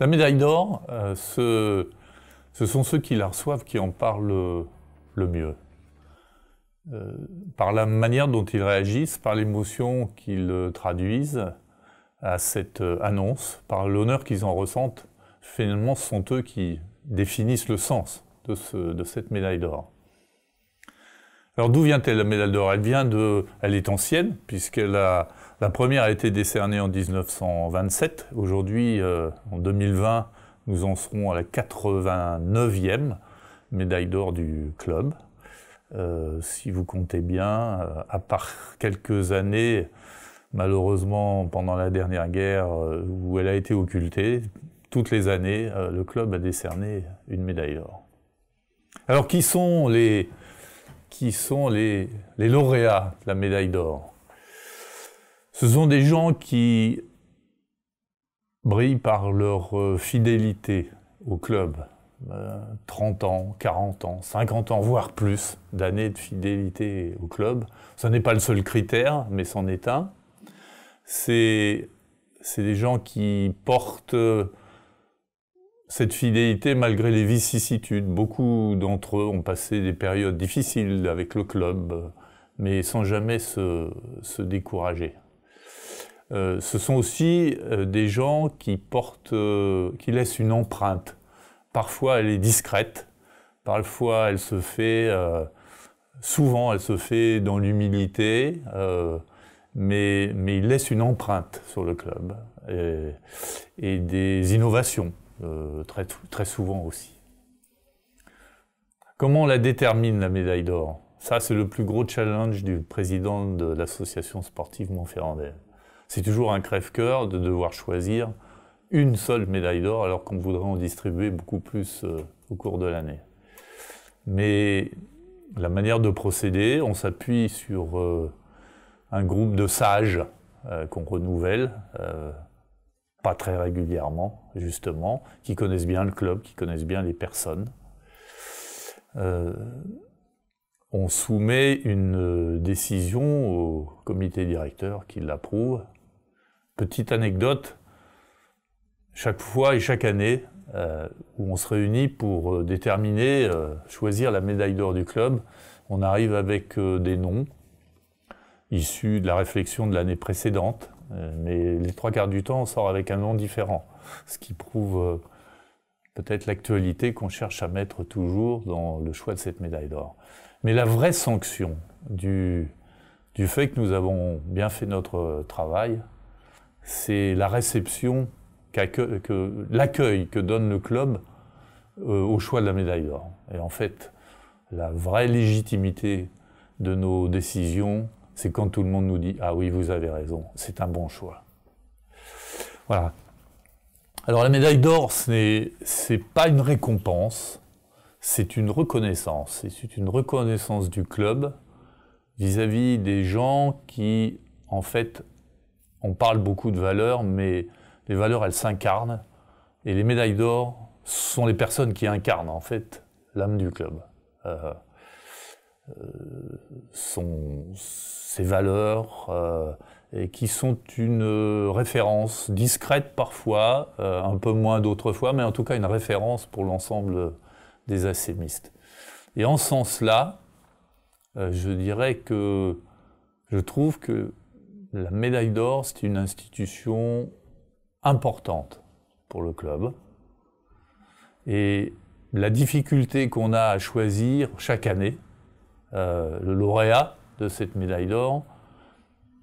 La médaille d'or, euh, ce, sont ceux qui la reçoivent qui en parlent le mieux. Euh, par la manière dont ils réagissent, par l'émotion qu'ils euh, traduisent à cette annonce, par l'honneur qu'ils en ressentent, finalement ce sont eux qui définissent le sens de cette médaille d'or. Alors d'où vient-elle la médaille d'or Elle vient de, elle est ancienne puisque la, première a été décernée en 1927. Aujourd'hui, euh, en 2020, nous en serons à la 89e médaille d'or du club. Euh, si vous comptez bien, euh, à part quelques années, malheureusement pendant la dernière guerre où elle a été occultée, toutes les années, le club a décerné une médaille d'or. Alors qui sont les qui sont les, lauréats de la médaille d'or. Ce sont des gens qui brillent par leur euh, fidélité au club. 30 euh, ans, 40 ans, 50 ans, voire plus d'années de fidélité au club. Ce n'est pas le seul critère, mais c'en est un. C'est des gens qui portent euh, cette fidélité malgré les vicissitudes. Beaucoup d'entre eux ont passé des périodes difficiles avec le club, mais sans jamais se, décourager. Euh, ce sont aussi euh, des gens qui portent, euh, qui laissent une empreinte. Parfois elle est discrète, parfois elle se fait, souvent elle se fait dans l'humilité, mais, mais ils laissent une empreinte sur le club et des innovations. Euh, très, souvent aussi. Comment on la détermine, la médaille d'or Ça, c'est le plus gros challenge du président de l'association sportive Montferrandaise. C'est toujours un crève-cœur de devoir choisir une seule médaille d'or alors qu'on voudrait en distribuer beaucoup plus euh, au cours de l'année. Mais la manière de procéder, on s'appuie sur euh, un groupe de sages qu'on renouvelle pas très régulièrement, justement, qui connaissent bien le club, qui connaissent bien les personnes. Euh, on soumet une euh, décision au comité directeur qui l'approuve. Petite anecdote, chaque fois et chaque année euh, où on se réunit pour déterminer, choisir la médaille d'or du club, on arrive avec des noms issus de la réflexion de l'année précédente euh, mais les trois quarts du temps, on sort avec un nom différent, ce qui prouve euh, peut-être l'actualité qu'on cherche à mettre toujours dans le choix de cette médaille d'or. Mais la vraie sanction du, fait que nous avons bien fait notre euh, travail, c'est la réception, que, l'accueil que donne le club au choix de la médaille d'or. Et en fait, la vraie légitimité de nos décisions, c'est quand tout le monde nous dit Ah oui, vous avez raison, c'est un bon choix. Voilà. Alors la médaille d'or, ce n'est pas une récompense, c'est une reconnaissance. C'est une reconnaissance du club vis-à-vis des gens qui, en fait, on parle beaucoup de valeurs, mais les valeurs, elles s'incarnent. Et les médailles d'or sont les personnes qui incarnent, en fait, l'âme du club. Euh, euh, ses valeurs, euh, et qui sont une référence discrète parfois, euh, un peu moins d'autres fois, mais en tout cas une référence pour l'ensemble des assémistes. Et en ce sens-là, je dirais que je trouve que la médaille d'or, c'est une institution importante pour le club. Et la difficulté qu'on a à choisir chaque année, euh, le lauréat de cette médaille d'or,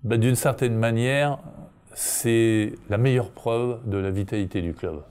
ben, d'une certaine manière, c'est la meilleure preuve de la vitalité du club.